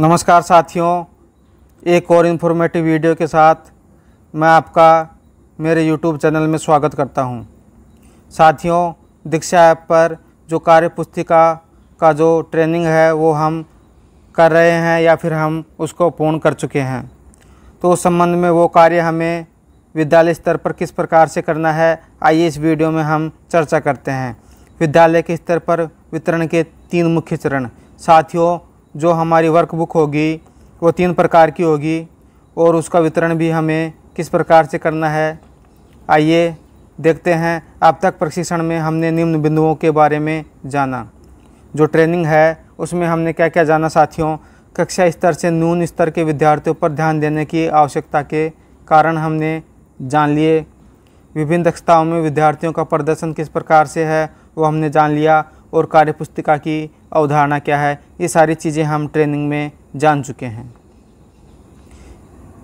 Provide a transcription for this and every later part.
नमस्कार साथियों एक और इन्फॉर्मेटिव वीडियो के साथ मैं आपका मेरे यूट्यूब चैनल में स्वागत करता हूं। साथियों दीक्षा ऐप पर जो कार्य पुस्तिका का जो ट्रेनिंग है वो हम कर रहे हैं या फिर हम उसको पूर्ण कर चुके हैं तो उस संबंध में वो कार्य हमें विद्यालय स्तर पर किस प्रकार से करना है आइए इस वीडियो में हम चर्चा करते हैं विद्यालय के स्तर पर वितरण के तीन मुख्य चरण साथियों जो हमारी वर्कबुक होगी वो तीन प्रकार की होगी और उसका वितरण भी हमें किस प्रकार से करना है आइए देखते हैं अब तक प्रशिक्षण में हमने निम्न बिंदुओं के बारे में जाना जो ट्रेनिंग है उसमें हमने क्या क्या जाना साथियों कक्षा स्तर से नून स्तर के विद्यार्थियों पर ध्यान देने की आवश्यकता के कारण हमने जान लिए विभिन्न दक्षताओं में विद्यार्थियों का प्रदर्शन किस प्रकार से है वो हमने जान लिया और कार्यपुस्तिका की अवधारणा क्या है ये सारी चीज़ें हम ट्रेनिंग में जान चुके हैं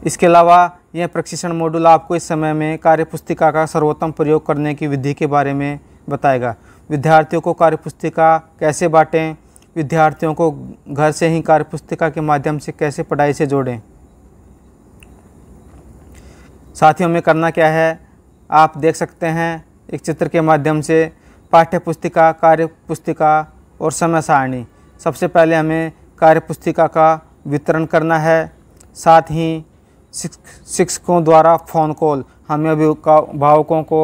इसके अलावा यह प्रशिक्षण मॉड्यूल आपको इस समय में कार्यपुस्तिका का सर्वोत्तम प्रयोग करने की विधि के बारे में बताएगा विद्यार्थियों को कार्यपुस्तिका कैसे बांटें विद्यार्थियों को घर से ही कार्यपुस्तिका के माध्यम से कैसे पढ़ाई से जोड़ें साथियों में करना क्या है आप देख सकते हैं एक चित्र के माध्यम से पाठ्य पुस्तिका कार्य पुस्तिका और समय सारणी सबसे पहले हमें कार्य पुस्तिका का वितरण करना है साथ ही शिक्षकों द्वारा फ़ोन कॉल हमें अभिभावकों को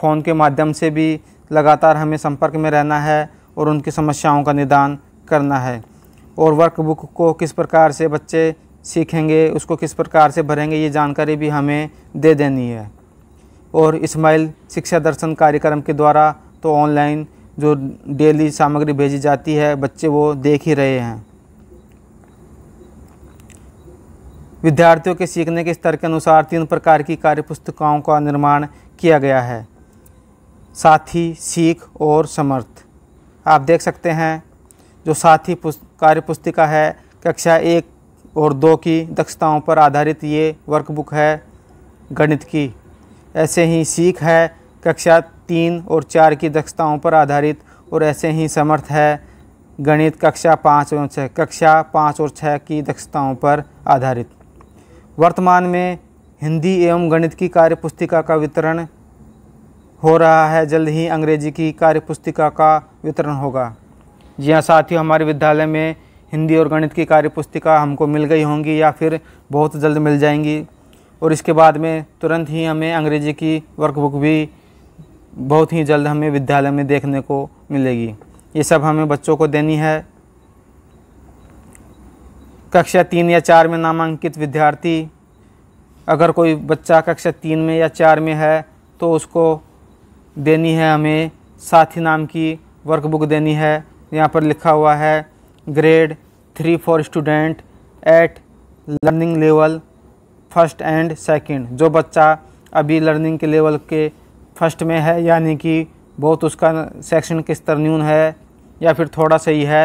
फ़ोन के माध्यम से भी लगातार हमें संपर्क में रहना है और उनकी समस्याओं का निदान करना है और वर्कबुक को किस प्रकार से बच्चे सीखेंगे उसको किस प्रकार से भरेंगे ये जानकारी भी हमें दे देनी है और इस्माइल शिक्षा दर्शन कार्यक्रम के द्वारा तो ऑनलाइन जो डेली सामग्री भेजी जाती है बच्चे वो देख ही रहे हैं विद्यार्थियों के सीखने के स्तर के अनुसार तीन प्रकार की कार्य पुस्तिकाओं का निर्माण किया गया है साथी सीख और समर्थ आप देख सकते हैं जो साथी कार्य पुस्तिका है कक्षा एक और दो की दक्षताओं पर आधारित ये वर्कबुक है गणित की ऐसे ही सीख है कक्षा तीन और चार की दक्षताओं पर आधारित और ऐसे ही समर्थ है गणित कक्षा पाँच एवं छः कक्षा पाँच और छः की दक्षताओं पर आधारित वर्तमान में हिंदी एवं गणित की कार्य पुस्तिका का वितरण हो रहा है जल्द ही अंग्रेजी की कार्यपुस्तिका का वितरण होगा जी हाँ साथियों हमारे विद्यालय में हिंदी और गणित की कार्य पुस्तिका हमको मिल गई होंगी या फिर बहुत जल्द मिल जाएंगी और इसके बाद में तुरंत ही हमें अंग्रेजी की वर्कबुक भी बहुत ही जल्द हमें विद्यालय में देखने को मिलेगी ये सब हमें बच्चों को देनी है कक्षा तीन या चार में नामांकित विद्यार्थी अगर कोई बच्चा कक्षा तीन में या चार में है तो उसको देनी है हमें साथी नाम की वर्कबुक देनी है यहाँ पर लिखा हुआ है grade three for student at learning level first and second जो बच्चा अभी लर्निंग के लेवल के फर्स्ट में है यानी कि बहुत उसका सेक्शन किस तरह न्यून है या फिर थोड़ा सही है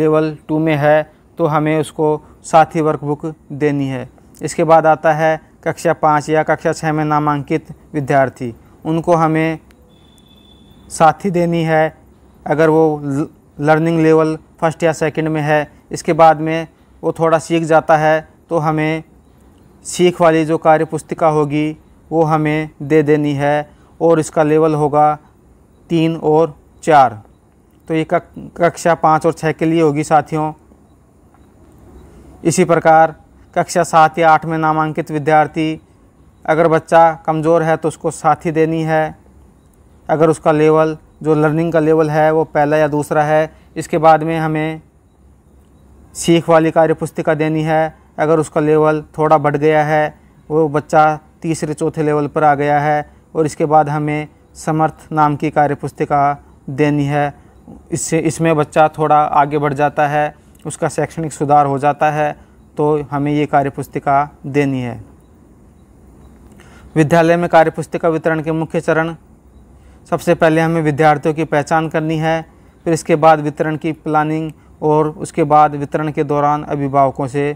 लेवल टू में है तो हमें उसको साथी वर्कबुक देनी है इसके बाद आता है कक्षा पाँच या कक्षा छः में नामांकित विद्यार्थी उनको हमें साथी देनी है अगर वो लर्निंग लेवल फर्स्ट या सेकंड में है इसके बाद में वो थोड़ा सीख जाता है तो हमें सीख वाली जो कार्य पुस्तिका होगी वो हमें दे देनी है और इसका लेवल होगा तीन और चार तो ये कक्षा पाँच और छः के लिए होगी साथियों इसी प्रकार कक्षा सात या आठ में नामांकित विद्यार्थी अगर बच्चा कमज़ोर है तो उसको साथी देनी है अगर उसका लेवल जो लर्निंग का लेवल है वो पहला या दूसरा है इसके बाद में हमें सीख वाली कार्य पुस्तिका देनी है अगर उसका लेवल थोड़ा बढ़ गया है वो बच्चा तीसरे चौथे लेवल पर आ गया है और इसके बाद हमें समर्थ नाम की कार्य पुस्तिका देनी है इससे इसमें बच्चा थोड़ा आगे बढ़ जाता है उसका शैक्षणिक सुधार हो जाता है तो हमें ये कार्य पुस्तिका देनी है विद्यालय में कार्य पुस्तिका वितरण के मुख्य चरण सबसे पहले हमें विद्यार्थियों की पहचान करनी है फिर इसके बाद वितरण की प्लानिंग और उसके बाद वितरण के दौरान अभिभावकों से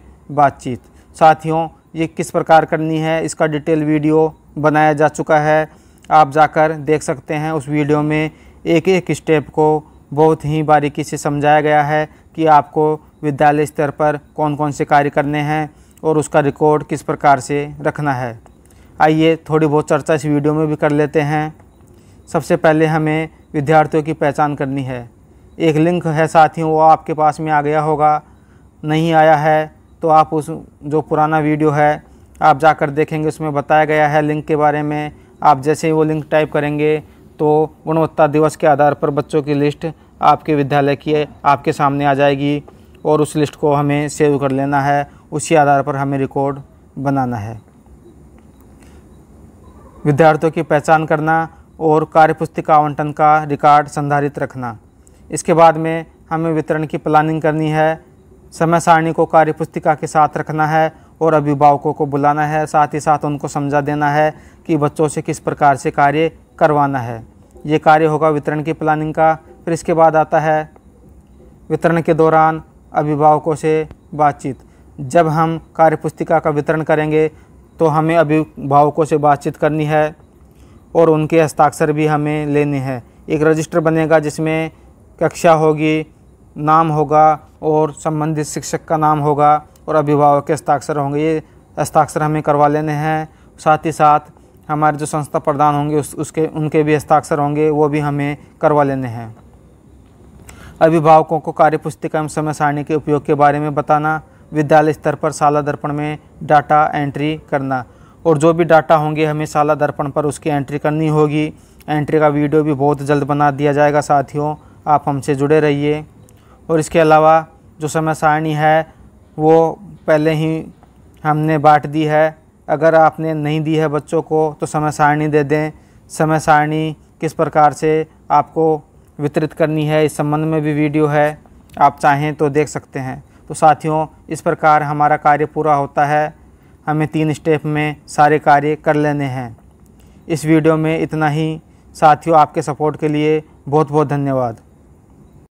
बातचीत साथियों ये किस प्रकार करनी है इसका डिटेल वीडियो बनाया जा चुका है आप जाकर देख सकते हैं उस वीडियो में एक एक स्टेप को बहुत ही बारीकी से समझाया गया है कि आपको विद्यालय स्तर पर कौन कौन से कार्य करने हैं और उसका रिकॉर्ड किस प्रकार से रखना है आइए थोड़ी बहुत चर्चा इस वीडियो में भी कर लेते हैं सबसे पहले हमें विद्यार्थियों की पहचान करनी है एक लिंक है साथियों वो आपके पास में आ गया होगा नहीं आया है तो आप उस जो पुराना वीडियो है आप जाकर देखेंगे उसमें बताया गया है लिंक के बारे में आप जैसे ही वो लिंक टाइप करेंगे तो गुणवत्ता दिवस के आधार पर बच्चों की लिस्ट आपके विद्यालय की आपके सामने आ जाएगी और उस लिस्ट को हमें सेव कर लेना है उसी आधार पर हमें रिकॉर्ड बनाना है विद्यार्थियों की पहचान करना और कार्य पुस्तिका आवंटन का रिकॉर्ड संधारित रखना इसके बाद में हमें वितरण की प्लानिंग करनी है समय सारणी को कार्य पुस्तिका के साथ रखना है और अभिभावकों को बुलाना है साथ ही साथ उनको समझा देना है कि बच्चों से किस प्रकार से कार्य करवाना है ये कार्य होगा वितरण की प्लानिंग का फिर इसके बाद आता है वितरण के दौरान अभिभावकों से बातचीत जब हम कार्य पुस्तिका का वितरण करेंगे तो हमें अभिभावकों से बातचीत करनी है और उनके हस्ताक्षर भी हमें लेने हैं एक रजिस्टर बनेगा जिसमें कक्षा होगी नाम होगा और संबंधित शिक्षक का नाम होगा और अभिभावक के हस्ताक्षर होंगे ये हस्ताक्षर हमें करवा लेने हैं साथ ही साथ हमारे जो संस्था प्रधान होंगे उस उसके उनके भी हस्ताक्षर होंगे वो भी हमें करवा लेने हैं अभिभावकों को कार्य पुस्तिका एवं समय सारणी के उपयोग के बारे में बताना विद्यालय स्तर पर शाला दर्पण में डाटा एंट्री करना और जो भी डाटा होंगे हमें शाला दर्पण पर उसकी एंट्री करनी होगी एंट्री का वीडियो भी बहुत जल्द बना दिया जाएगा साथियों आप हमसे जुड़े रहिए और इसके अलावा जो समय सारणी है वो पहले ही हमने बांट दी है अगर आपने नहीं दी है बच्चों को तो समय सारणी दे दें समय सारणी किस प्रकार से आपको वितरित करनी है इस संबंध में भी वीडियो है आप चाहें तो देख सकते हैं तो साथियों इस प्रकार हमारा कार्य पूरा होता है हमें तीन स्टेप में सारे कार्य कर लेने हैं इस वीडियो में इतना ही साथियों आपके सपोर्ट के लिए बहुत बहुत धन्यवाद